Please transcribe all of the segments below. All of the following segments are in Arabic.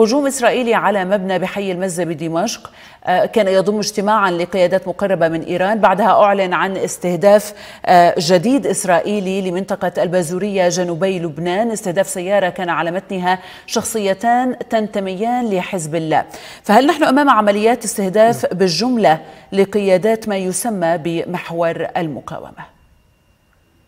هجوم إسرائيلي على مبنى بحي المزة بدمشق آه، كان يضم اجتماعا لقيادات مقربة من إيران بعدها أعلن عن استهداف آه، جديد إسرائيلي لمنطقة البازورية جنوبي لبنان استهداف سيارة كان على متنها شخصيتان تنتميان لحزب الله فهل نحن أمام عمليات استهداف بالجملة لقيادات ما يسمى بمحور المقاومة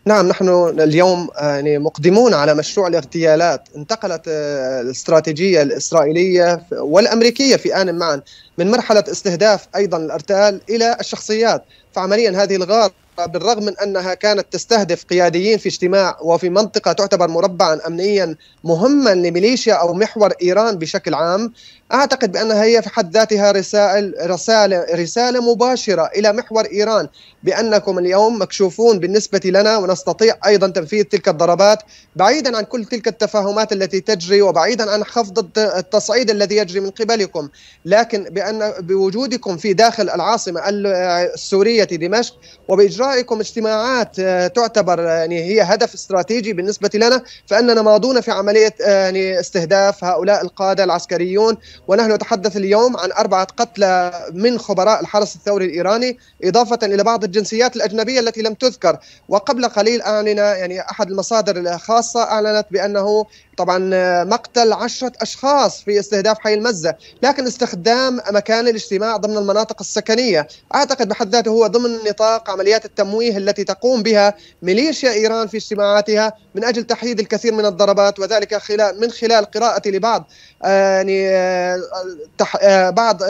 نعم نحن اليوم آه، يعني مقدمون على مشروع الاغتيالات انتقلت آه، الاستراتيجيه الاسرائيليه والامريكيه في ان معا من مرحله استهداف ايضا الارتال الى الشخصيات فعمليا هذه الغاره بالرغم من انها كانت تستهدف قياديين في اجتماع وفي منطقه تعتبر مربعا امنيا مهما لميليشيا او محور ايران بشكل عام اعتقد بانها هي في حد ذاتها رسائل رساله رساله مباشره الى محور ايران بانكم اليوم مكشوفون بالنسبه لنا ونستطيع ايضا تنفيذ تلك الضربات بعيدا عن كل تلك التفاهمات التي تجري وبعيدا عن خفض التصعيد الذي يجري من قبلكم لكن بان بوجودكم في داخل العاصمه السوريه دمشق وباجرائكم اجتماعات آه، تعتبر آه، يعني هي هدف استراتيجي بالنسبه لنا فاننا ماضون في عمليه آه، يعني استهداف هؤلاء القاده العسكريون ونحن نتحدث اليوم عن أربعة قتلى من خبراء الحرس الثوري الإيراني إضافة إلى بعض الجنسيات الأجنبية التي لم تذكر وقبل قليل أعلن يعني أحد المصادر الخاصة أعلنت بأنه طبعا آه، مقتل عشرة أشخاص في استهداف حي المزة لكن استخدام مكان الاجتماع ضمن المناطق السكنية أعتقد بحد ذاته هو ضمن نطاق عمليات التمويه التي تقوم بها ميليشيا إيران في اجتماعاتها من أجل تحييد الكثير من الضربات وذلك خلال من خلال قراءتي لبعض آه، يعني آه، بعض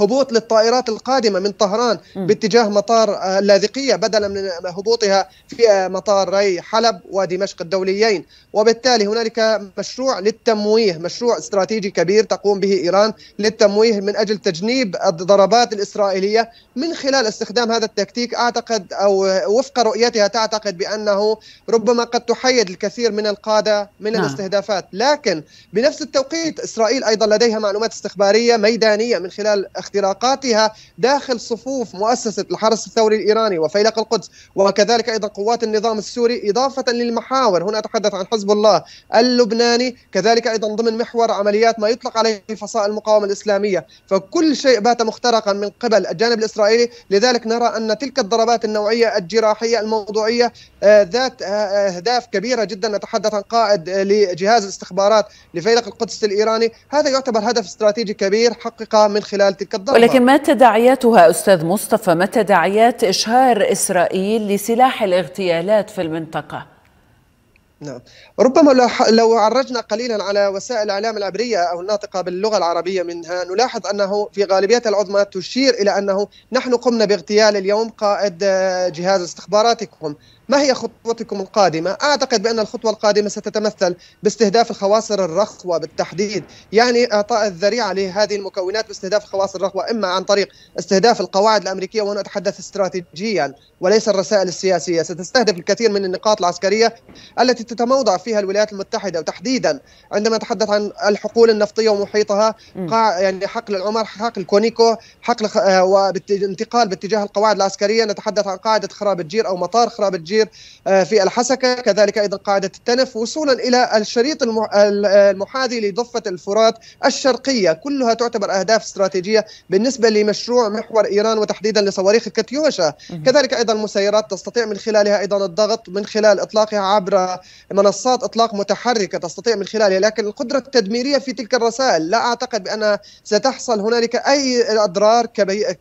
هبوط للطائرات القادمة من طهران باتجاه مطار آه، اللاذقية بدلا من هبوطها في آه، مطاري حلب ودمشق الدوليين وبالتالي هنالك مشروع للتمويه مشروع استراتيجي كبير تقوم به إيران للتمويه من أجل تجنيب الضربات الإسرائيلية من خلال استخدام هذا التكتيك أعتقد أو آه، وفق رؤيتها تعتقد بأنه ربما قد تحيد الكثير من القادة من نعم. الاستهدافات لكن بنفس التوقيت إسرائيل أيضا لديها معلومات استخبارية ميدانية من خلال اختراقاتها داخل صفوف مؤسسة الحرس الثوري الإيراني وفيلق القدس وكذلك أيضا قوات النظام السوري إضافة للمحاور هنا أتحدث عن حزب الله اللبناني كذلك أيضا ضمن محور عمليات ما يطلق عليه فصائل المقاومة الإسلامية فكل شيء بات مخترقا من قبل الجانب الإسرائيلي لذلك نرى أن تلك الضربات النوعية الجراحية الموضوعية آه، ذات آه، آه، أهداف كبيرة جدا نتحدث عن قائد لجهاز الاستخبارات لفيلق القدس الإيراني هذا يعتبر هدف استراتيجي كبير حقق من خلال تلك كالضربة ولكن ما تداعياتها أستاذ مصطفى ما تداعيات إشهار إسرائيل لسلاح الاغتيالات في المنطقة؟ نعم ربما لو, لو عرجنا قليلا على وسائل الاعلام العبريه او الناطقه باللغه العربيه منها نلاحظ انه في غالبيه العظمى تشير الى انه نحن قمنا باغتيال اليوم قائد جهاز استخباراتكم ما هي خطوتكم القادمة؟ أعتقد بأن الخطوة القادمة ستتمثل باستهداف الخواصر الرخوة بالتحديد يعني إعطاء الذريعة لهذه المكونات باستهداف الخواصر الرخوة إما عن طريق استهداف القواعد الأمريكية وأنا أتحدث استراتيجيا وليس الرسائل السياسية ستستهدف الكثير من النقاط العسكرية التي تتموضع فيها الولايات المتحدة وتحديدا عندما نتحدث عن الحقول النفطية ومحيطها قاع يعني حقل العمر حقل كونيكو حقل آه، وانتقال باتجاه القواعد العسكرية نتحدث عن قاعدة خراب الجير أو مطار خراب الجير التفجير آه، في الحسكه كذلك ايضا قاعده التنف وصولا الى الشريط المحاذي لضفه الفرات الشرقيه كلها تعتبر اهداف استراتيجيه بالنسبه لمشروع محور ايران وتحديدا لصواريخ كاتيوشا كذلك ايضا المسيرات تستطيع من خلالها ايضا الضغط من خلال اطلاقها عبر منصات اطلاق متحركه تستطيع من خلالها لكن القدره التدميريه في تلك الرسائل لا اعتقد بان ستحصل هنالك اي اضرار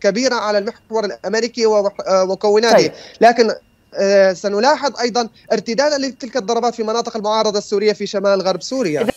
كبيره على المحور الامريكي ومكوناته آه، طيب. لكن آه، سنلاحظ ايضا ارتدادا لتلك الضربات في مناطق المعارضه السوريه في شمال غرب سوريا